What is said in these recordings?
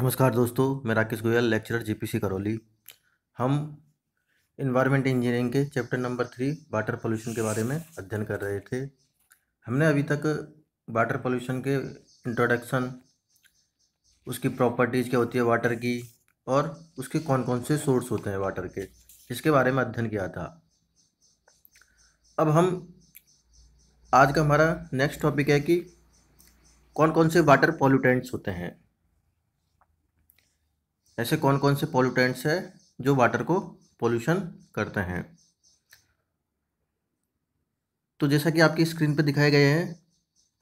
नमस्कार दोस्तों मैं राकेश गोयल लेक्चरर जीपीसी करौली हम इन्वायरमेंट इंजीनियरिंग के chapter number three water pollution के बारे में अध्ययन कर रहे थे हमने अभी तक वाटर पोल्यूशन के इंट्रोडक्शन उसकी प्रॉपर्टीज़ क्या होती है वाटर की और उसके कौन कौन से सोर्स होते हैं वाटर के इसके बारे में अध्ययन किया था अब हम आज का हमारा नेक्स्ट टॉपिक है कि कौन कौन से वाटर पॉल्यूटेंट्स होते हैं ऐसे कौन कौन से पॉल्यूटेंट्स हैं जो वाटर को पॉल्यूशन करते हैं तो जैसा कि आपकी स्क्रीन पर दिखाए गए हैं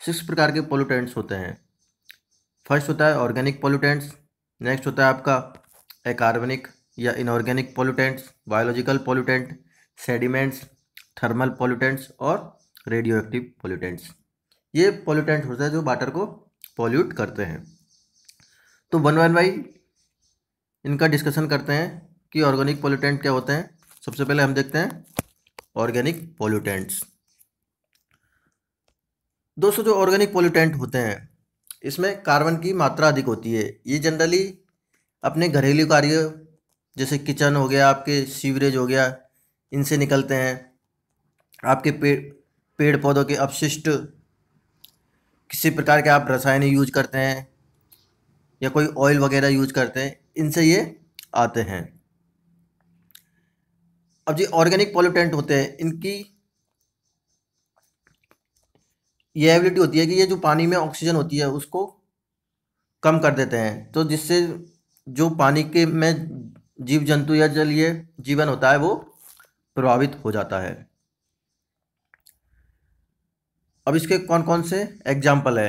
सिक्स प्रकार के पॉल्यूटेंट्स होते हैं फर्स्ट होता है ऑर्गेनिक पॉल्यूटेंट्स नेक्स्ट होता है आपका एकार्बनिक या inorganic pollutants biological pollutant sediments thermal pollutants और रेडियो एक्टिव पॉल्यूटेंट्स ये पॉल्यूटेंट होते हैं जो वाटर को पॉल्यूट करते हैं तो वन वन बाई इनका डिस्कशन करते हैं कि ऑर्गेनिक पोल्यूटेंट क्या होते हैं सबसे पहले हम देखते हैं ऑर्गेनिक पोल्यूटेंट्स दोस्तों जो ऑर्गेनिक पोल्यूटेंट होते हैं इसमें कार्बन की मात्रा अधिक होती है ये जनरली अपने घरेलू कार्य जैसे किचन हो गया आपके सीवरेज हो गया इनसे निकलते हैं आपके पेड़ पेड़ पौधों के अपशिष्ट किसी प्रकार के आप रसायन यूज करते हैं या कोई ऑयल वगैरह यूज करते हैं इनसे ये आते हैं अब जी ऑर्गेनिक पॉल्यूटेंट होते हैं इनकी ये एबिलिटी होती है कि ये जो पानी में ऑक्सीजन होती है उसको कम कर देते हैं तो जिससे जो पानी के में जीव जंतु या जलीय जीवन होता है वो प्रभावित हो जाता है अब इसके कौन कौन से एग्जाम्पल है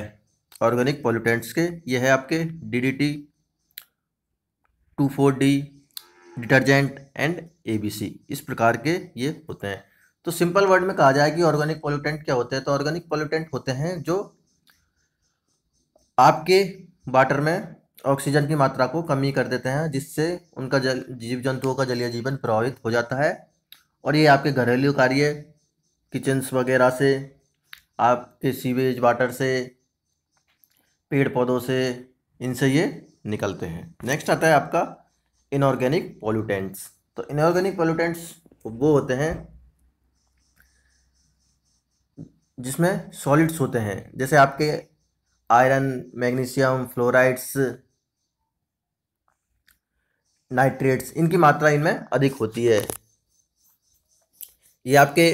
ऑर्गेनिक पॉल्यूटेंट्स के ये है आपके DDT two four D detergent and A B C इस प्रकार के ये होते हैं तो सिंपल वर्ड में कहा जाए कि ऑर्गेनिक पॉल्यूटेंट क्या होते हैं तो ऑर्गेनिक पॉल्यूटेंट होते हैं जो आपके वाटर में ऑक्सीजन की मात्रा को कमी कर देते हैं जिससे उनका जल जीव जंतुओं का जलीय जीवन प्रभावित हो जाता है और ये आपके घरेलू कार्य किचन्स वगैरह से आपके सीवेज वाटर से पेड़ पौधों से इनसे ये निकलते हैं नेक्स्ट आता है आपका इनऑर्गेनिक पॉल्यूटेंट्स तो इनऑर्गेनिक पॉल्यूटेंट्स वो होते हैं जिसमें सॉलिड्स होते हैं जैसे आपके आयरन मैग्नीशियम फ्लोराइड्स नाइट्रेट्स इनकी मात्रा इनमें अधिक होती है ये आपके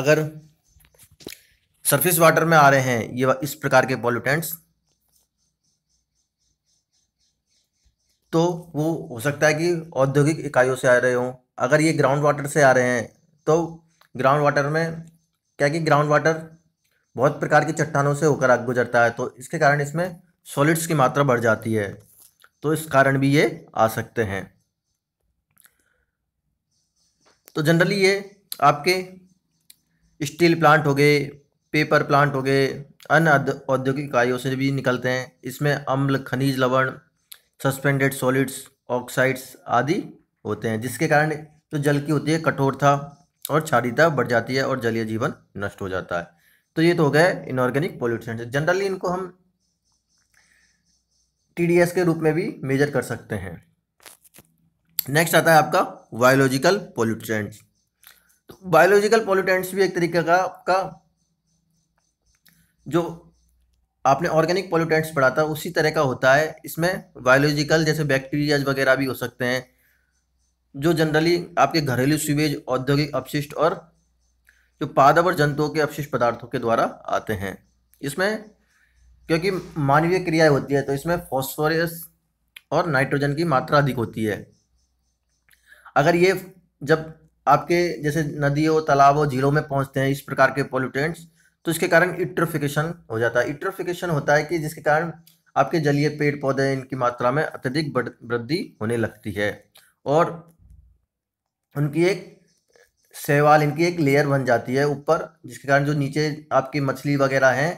अगर सरफेस वाटर में आ रहे हैं ये इस प्रकार के पॉल्यूटेंट्स तो वो हो सकता है कि औद्योगिक इकाइयों से आ रहे हों अगर ये ग्राउंड वाटर से आ रहे हैं तो ग्राउंड वाटर में क्या कि ग्राउंड वाटर बहुत प्रकार की चट्टानों से होकर आग गुजरता है तो इसके कारण इसमें सॉलिड्स की मात्रा बढ़ जाती है तो इस कारण भी ये आ सकते हैं तो जनरली ये आपके स्टील प्लांट हो गए पेपर प्लांट हो गए अन्य औद्योगिक इकाइयों से भी निकलते हैं इसमें अम्ल खनिज लवण सस्पेंडेड सॉलिड्स ऑक्साइड्स आदि होते हैं जिसके कारण जो जल की होती है कठोरता और क्षारिता बढ़ जाती है और जलीय जीवन नष्ट हो जाता है तो ये तो हो गया इनऑर्गेनिक पॉल्यूशन जनरली इनको हम टी के रूप में भी मेजर कर सकते हैं नेक्स्ट आता है आपका बायोलॉजिकल पोल्यूटेंट्स तो बायोलॉजिकल पोल्यूटेंट्स भी एक तरीके का आपका जो आपने ऑर्गेनिक पोल्यूटेंट्स पढ़ा था उसी तरह का होता है इसमें बायोलॉजिकल जैसे बैक्टीरियाज वगैरह भी हो सकते हैं जो जनरली आपके घरेलू सीवेज औद्योगिक अपशिष्ट और जो पादप और जंतुओं के अपशिष्ट पदार्थों के द्वारा आते हैं इसमें क्योंकि मानवीय क्रियाएं होती है तो इसमें फॉस्फोरस और नाइट्रोजन की मात्रा अधिक होती है अगर ये जब आपके जैसे नदियों तालाबों झीलों में पहुंचते हैं इस प्रकार के पोल्यूटेंट्स तो इसके कारण इट्रोफिकेशन हो जाता है इट्रोफिकेशन होता है कि जिसके कारण आपके जलीय पेड़ पौधे इनकी मात्रा में अत्यधिक वृद्धि होने लगती है और उनकी एक सेवाल इनकी एक लेयर बन जाती है ऊपर जिसके कारण जो नीचे आपकी मछली वगैरह हैं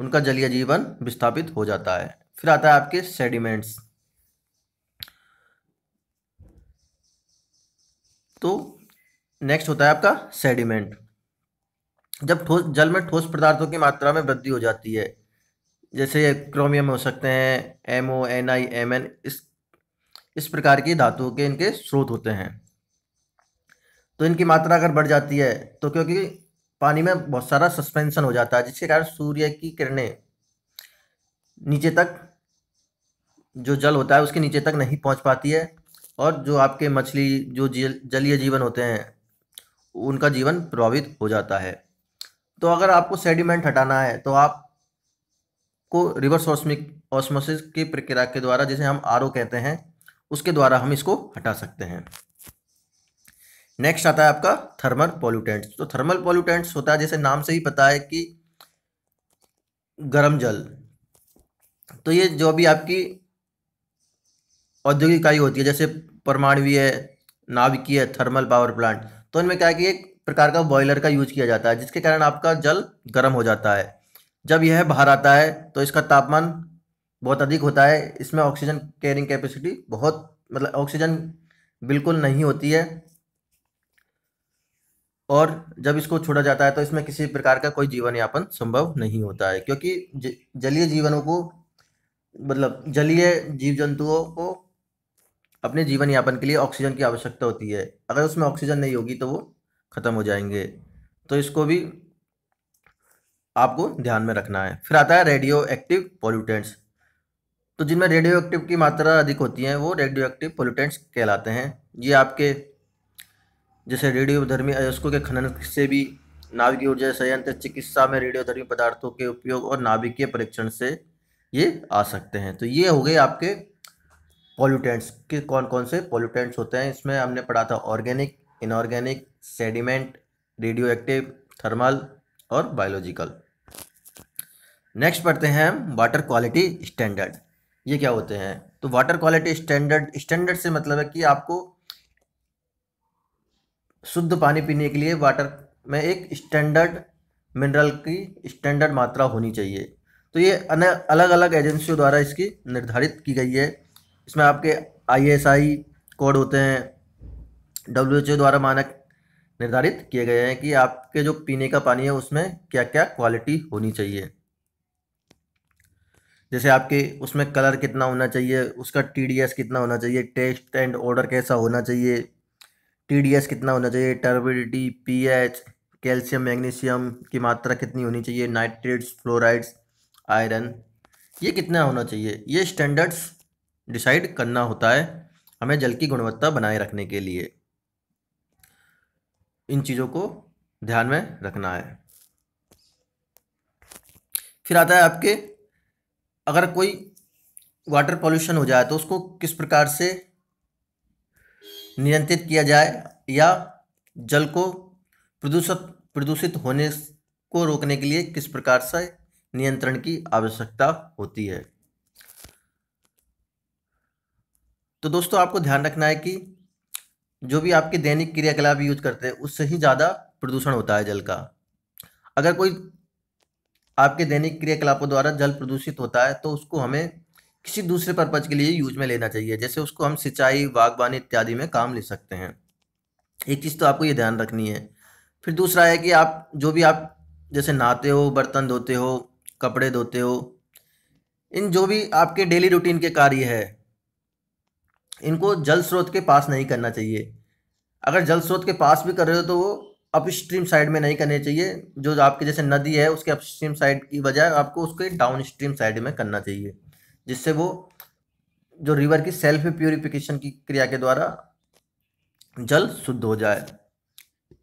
उनका जलीय जीवन विस्थापित हो जाता है फिर आता है आपके सेडिमेंट्स तो नेक्स्ट होता है आपका सेडिमेंट जब ठोस जल में ठोस पदार्थों की मात्रा में वृद्धि हो जाती है जैसे क्रोमियम हो सकते हैं M O N I M N इस इस प्रकार की धातुओं के इनके स्रोत होते हैं तो इनकी मात्रा अगर बढ़ जाती है तो क्योंकि पानी में बहुत सारा सस्पेंशन हो जाता है जिसके कारण सूर्य की किरणें नीचे तक जो जल होता है उसके नीचे तक नहीं पहुंच पाती है और जो आपके मछली जो जलीय जीवन होते हैं उनका जीवन प्रभावित हो जाता है तो अगर आपको सेडिमेंट हटाना है तो आप को रिवर्स ऑस्मिक ऑस्मोसिस की प्रक्रिया के द्वारा जिसे हम आर कहते हैं उसके द्वारा हम इसको हटा सकते हैं नेक्स्ट आता है आपका थर्मल पॉल्यूटेंट्स तो थर्मल पॉल्यूटेंट्स होता है जैसे नाम से ही पता है कि गर्म जल तो ये जो भी आपकी औद्योगिक इकाई होती है जैसे परमाणवीय नाभिकीय थर्मल पावर प्लांट तो इनमें क्या है कि एक प्रकार का बॉयलर का यूज किया जाता है जिसके कारण आपका जल गर्म हो जाता है जब यह बाहर आता है तो इसका तापमान बहुत अधिक होता है इसमें ऑक्सीजन कैरिंग कैपेसिटी बहुत मतलब ऑक्सीजन बिल्कुल नहीं होती है और जब इसको छोड़ा जाता है तो इसमें किसी प्रकार का कोई जीवन यापन संभव नहीं होता है क्योंकि जलीय जीवनों को मतलब जलीय जीव जंतुओं को अपने जीवन यापन के लिए ऑक्सीजन की आवश्यकता होती है अगर उसमें ऑक्सीजन नहीं होगी तो वो ख़त्म हो जाएंगे तो इसको भी आपको ध्यान में रखना है फिर आता है रेडियो एक्टिव पोल्यूटेंट्स तो जिनमें रेडियो एक्टिव की मात्रा अधिक होती है वो रेडियो एक्टिव पोल्यूटेंट्स कहलाते हैं ये आपके जैसे रेडियो धर्मी अयस्कों के खनन से भी नाभिकीय ऊर्जा संयंत्र चिकित्सा में रेडियो धर्मी पदार्थों के उपयोग और नाभिकीय परीक्षण से ये आ सकते हैं तो ये हो गए आपके पॉल्यूटेंट्स के कौन कौन से पॉल्यूटेंट्स होते हैं इसमें हमने पढ़ा था organic inorganic sediment radioactive thermal और बायोलॉजिकल नेक्स्ट पढ़ते हैं वाटर क्वालिटी स्टैंडर्ड ये क्या होते हैं तो वाटर क्वालिटी स्टैंडर्ड स्टैंडर्ड से मतलब है कि आपको शुद्ध पानी पीने के लिए वाटर में एक स्टैंडर्ड मिनरल की स्टैंडर्ड मात्रा होनी चाहिए तो ये अलग अलग एजेंसियों द्वारा इसकी निर्धारित की गई है इसमें आपके आईएसआई कोड होते हैं डब्ल्यू द्वारा मानक निर्धारित किए गए हैं कि आपके जो पीने का पानी है उसमें क्या क्या क्वालिटी होनी चाहिए जैसे आपके उसमें कलर कितना होना चाहिए उसका एस कितना होना चाहिए टेस्ट एंड ऑर्डर कैसा होना चाहिए एस कितना होना चाहिए टर्बिडिटी एच कैल्शियम मैग्नीशियम की मात्रा कितनी होनी चाहिए नाइट्रेट्स फ्लोराइड्स आयरन ये कितना होना चाहिए ये स्टैंडर्ड्स डिसाइड करना होता है हमें जल की गुणवत्ता बनाए रखने के लिए इन चीज़ों को ध्यान में रखना है फिर आता है आपके अगर कोई वाटर पॉल्यूशन हो जाए तो उसको किस प्रकार से नियंत्रित किया जाए या जल को प्रदूषित प्रदूषित होने को रोकने के लिए किस प्रकार से नियंत्रण की आवश्यकता होती है तो दोस्तों आपको ध्यान रखना है कि जो भी आपके दैनिक क्रियाकलाप यूज करते हैं उससे ही ज़्यादा प्रदूषण होता है जल का अगर कोई आपके दैनिक क्रियाकलापों द्वारा जल प्रदूषित होता है तो उसको हमें किसी दूसरे पर्पज के लिए यूज में लेना चाहिए जैसे उसको हम सिंचाई बागवानी इत्यादि में काम ले सकते हैं एक चीज़ तो आपको ये ध्यान रखनी है फिर दूसरा है कि आप जो भी आप जैसे नहाते हो बर्तन धोते हो कपड़े धोते हो इन जो भी आपके डेली रूटीन के कार्य है इनको जल स्रोत के पास नहीं करना चाहिए अगर जल स्रोत के पास भी कर रहे हो तो वो अपस्ट्रीम साइड में नहीं करने चाहिए जो आपके जैसे नदी है उसके अपस्ट्रीम साइड की बजाय आपको उसके डाउन स्ट्रीम साइड में करना चाहिए जिससे वो जो रिवर की सेल्फ प्योरिफिकेशन की क्रिया के द्वारा जल शुद्ध हो जाए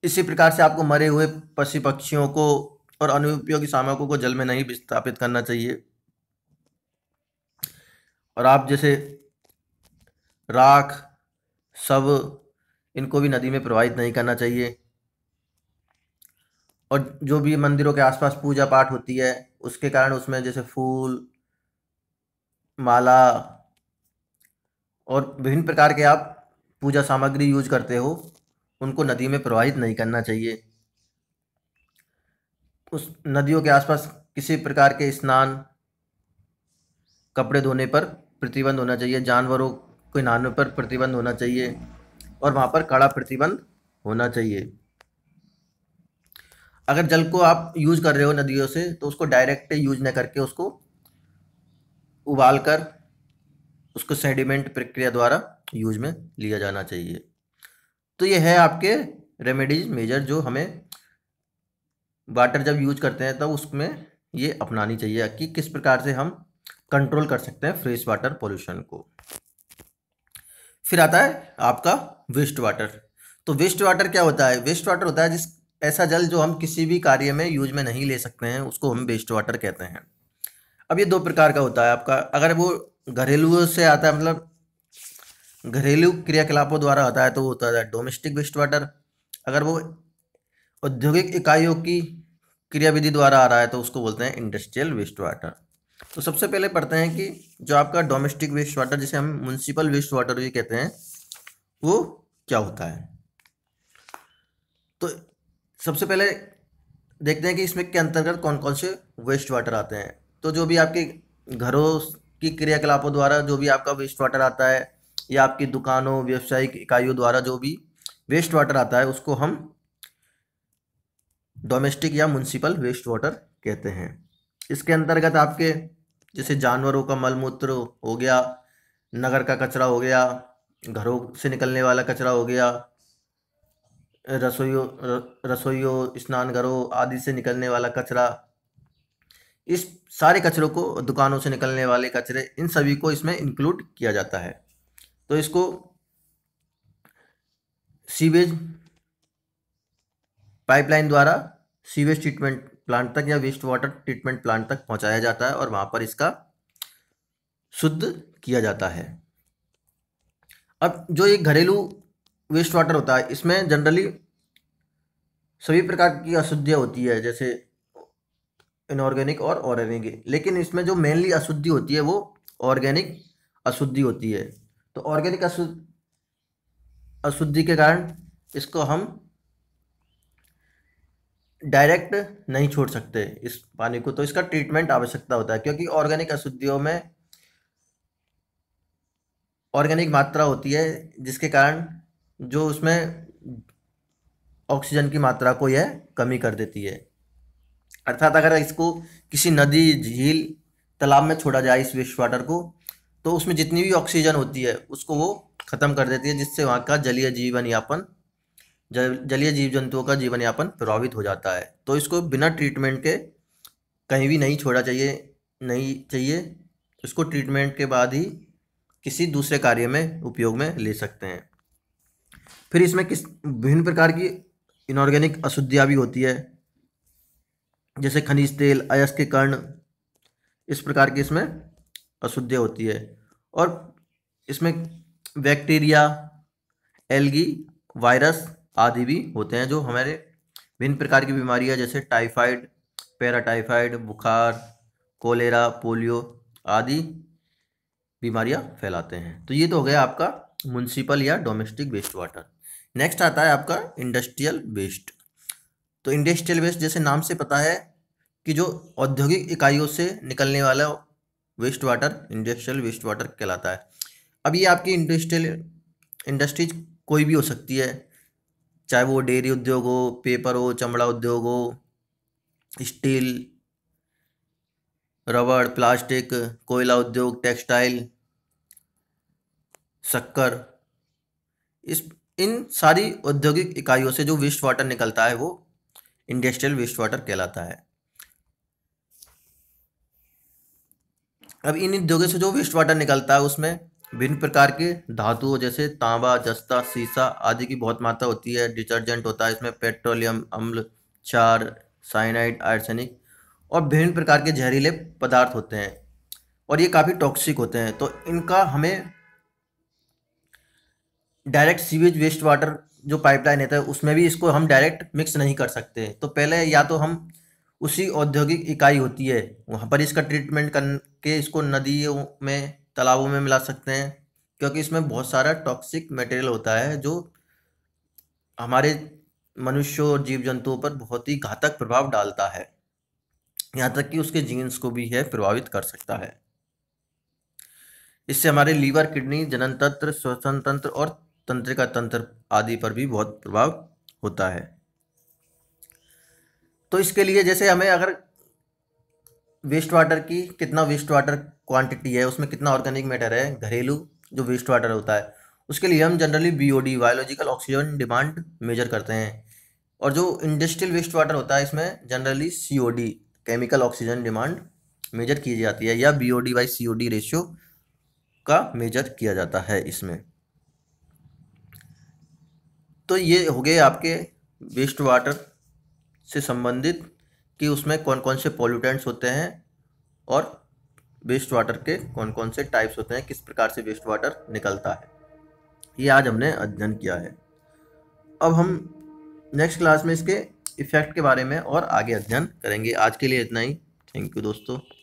इसी प्रकार से आपको मरे हुए पशु पक्षियों को और अनुपयोगी सामकों को जल में नहीं विस्थापित करना चाहिए और आप जैसे राख सब इनको भी नदी में प्रवाहित नहीं करना चाहिए और जो भी मंदिरों के आसपास पूजा पाठ होती है उसके कारण उसमें जैसे फूल माला और विभिन्न प्रकार के आप पूजा सामग्री यूज करते हो उनको नदी में प्रवाहित नहीं करना चाहिए उस नदियों के आसपास किसी प्रकार के स्नान कपड़े धोने पर प्रतिबंध होना चाहिए जानवरों कोई नानवे पर प्रतिबंध होना चाहिए और वहाँ पर कड़ा प्रतिबंध होना चाहिए अगर जल को आप यूज कर रहे हो नदियों से तो उसको डायरेक्ट यूज न करके उसको उबाल कर उसको सेडिमेंट प्रक्रिया द्वारा यूज में लिया जाना चाहिए तो ये है आपके रेमेडीज मेजर जो हमें वाटर जब यूज करते हैं तब तो उसमें ये अपनानी चाहिए कि किस प्रकार से हम कंट्रोल कर सकते हैं फ्रेश वाटर पॉल्यूशन को फिर आता है आपका वेस्ट वाटर तो वेस्ट वाटर क्या होता है वेस्ट वाटर होता है जिस ऐसा जल जो हम किसी भी कार्य में यूज में नहीं ले सकते हैं उसको हम वेस्ट वाटर कहते हैं अब ये दो प्रकार का होता है आपका अगर वो घरेलू से आता है मतलब घरेलू क्रियाकलापों द्वारा आता है तो वो होता है डोमेस्टिक वेस्ट वाटर अगर वो औद्योगिक इकाइयों की क्रियाविधि द्वारा आ रहा है तो उसको बोलते हैं इंडस्ट्रियल वेस्ट वाटर तो सबसे पहले पढ़ते हैं कि जो आपका डोमेस्टिक वेस्ट वाटर जिसे हम म्यूनसिपल वेस्ट वाटर भी कहते हैं वो क्या होता है तो सबसे पहले देखते हैं कि इसमें के अंतर्गत कौन कौन से वेस्ट वाटर आते हैं तो जो भी आपके घरों की क्रियाकलापों द्वारा जो भी आपका वेस्ट वाटर आता है या आपकी दुकानों व्यावसायिक इकाइयों द्वारा जो भी वेस्ट वाटर आता है उसको हम डोमेस्टिक या म्यूनसिपल वेस्ट वाटर कहते हैं इसके अंतर्गत आपके जैसे जानवरों का मलमूत्र हो गया नगर का कचरा हो गया घरों से निकलने वाला कचरा हो गया रसोइयों रसोइयों स्नान घरों आदि से निकलने वाला कचरा इस सारे कचरों को दुकानों से निकलने वाले कचरे इन सभी को इसमें इंक्लूड किया जाता है तो इसको सीवेज पाइपलाइन द्वारा सीवेज ट्रीटमेंट प्लांट तक या वेस्ट वाटर ट्रीटमेंट प्लांट तक पहुंचाया जाता है और वहां पर इसका शुद्ध किया जाता है अब जो ये घरेलू वेस्ट वाटर होता है इसमें जनरली सभी प्रकार की अशुद्धियाँ होती है जैसे इनऑर्गेनिक और ऑर्गेनिक लेकिन इसमें जो मेनली अशुद्धि होती है वो ऑर्गेनिक अशुद्धि होती है तो ऑर्गेनिक अशुद्ध अशुद्धि के कारण इसको हम डायरेक्ट नहीं छोड़ सकते इस पानी को तो इसका ट्रीटमेंट आवश्यकता होता है क्योंकि ऑर्गेनिक अशुद्धियों में ऑर्गेनिक मात्रा होती है जिसके कारण जो उसमें ऑक्सीजन की मात्रा को यह कमी कर देती है अर्थात अगर इसको किसी नदी झील तालाब में छोड़ा जाए इस वेस्ट वाटर को तो उसमें जितनी भी ऑक्सीजन होती है उसको वो ख़त्म कर देती है जिससे वहाँ का जलीय जीवन यापन जलीय जीव जंतुओं का जीवन यापन प्रभावित हो जाता है तो इसको बिना ट्रीटमेंट के कहीं भी नहीं छोड़ा चाहिए नहीं चाहिए इसको ट्रीटमेंट के बाद ही किसी दूसरे कार्य में उपयोग में ले सकते हैं फिर इसमें किस विभिन्न प्रकार की इनऑर्गेनिक अशुद्धियाँ भी होती है जैसे खनिज तेल अयस के कर्ण इस प्रकार की इसमें अशुद्धियाँ होती है और इसमें बैक्टीरिया एल्गी वायरस आदि भी होते हैं जो हमारे भिन्न प्रकार की बीमारियां जैसे टाइफाइड पैराटाइफाइड बुखार कोलेरा पोलियो आदि बीमारियां फैलाते हैं तो ये तो हो गया आपका म्यूनसिपल या डोमेस्टिक वेस्ट वाटर नेक्स्ट आता है आपका इंडस्ट्रियल वेस्ट तो इंडस्ट्रियल वेस्ट जैसे नाम से पता है कि जो औद्योगिक इकाइयों से निकलने वाला waste water industrial waste water कहलाता है अब ये आपकी इंडस्ट्रियल इंडस्ट्रीज कोई भी हो सकती है चाहे वो डेयरी उद्योग हो पेपर हो चमड़ा उद्योग हो स्टील रबड़ प्लास्टिक कोयला उद्योग टेक्सटाइल शक्कर इस इन सारी औद्योगिक इकाइयों से जो वेस्ट वाटर निकलता है वो इंडस्ट्रियल वेस्ट वाटर कहलाता है अब इन उद्योगों से जो वेस्ट वाटर निकलता है उसमें भिन्न प्रकार के धातुओं जैसे तांबा जस्ता सीसा आदि की बहुत मात्रा होती है डिटर्जेंट होता है इसमें पेट्रोलियम अम्ल चार साइनाइड आर्सेनिक और विभिन्न प्रकार के जहरीले पदार्थ होते हैं और ये काफ़ी टॉक्सिक होते हैं तो इनका हमें डायरेक्ट सीवेज वेस्ट वाटर जो पाइपलाइन रहता है उसमें भी इसको हम डायरेक्ट मिक्स नहीं कर सकते तो पहले या तो हम उसी औद्योगिक इकाई होती है वहाँ पर इसका ट्रीटमेंट करके इसको नदियों में तालाबों में मिला सकते हैं क्योंकि इसमें बहुत सारा टॉक्सिक मटेरियल होता है जो हमारे मनुष्यों और जीव जंतुओं पर बहुत ही घातक प्रभाव डालता है यहाँ तक कि उसके जीन्स को भी है प्रभावित कर सकता है इससे हमारे लीवर किडनी जनन तंत्र श्वसन तंत्र और तंत्रिका तंत्र आदि पर भी बहुत प्रभाव होता है तो इसके लिए जैसे हमें अगर वेस्ट वाटर की कितना वेस्ट वाटर क्वांटिटी है उसमें कितना ऑर्गेनिक मैटर है घरेलू जो वेस्ट वाटर होता है उसके लिए हम generally B O D biological oxygen demand measure करते हैं और जो इंडस्ट्रियल वेस्ट वाटर होता है इसमें generally C O D chemical oxygen demand measure की जाती है या B O D C O D ratio का मेजर किया जाता है इसमें तो ये हो गए आपके वेस्ट वाटर से संबंधित कि उसमें कौन कौन से पॉल्यूटेंट्स होते हैं और वेस्ट वाटर के कौन कौन से टाइप्स होते हैं किस प्रकार से वेस्ट वाटर निकलता है ये आज हमने अध्ययन किया है अब हम नेक्स्ट क्लास में इसके इफेक्ट के बारे में और आगे अध्ययन करेंगे आज के लिए इतना ही थैंक यू दोस्तों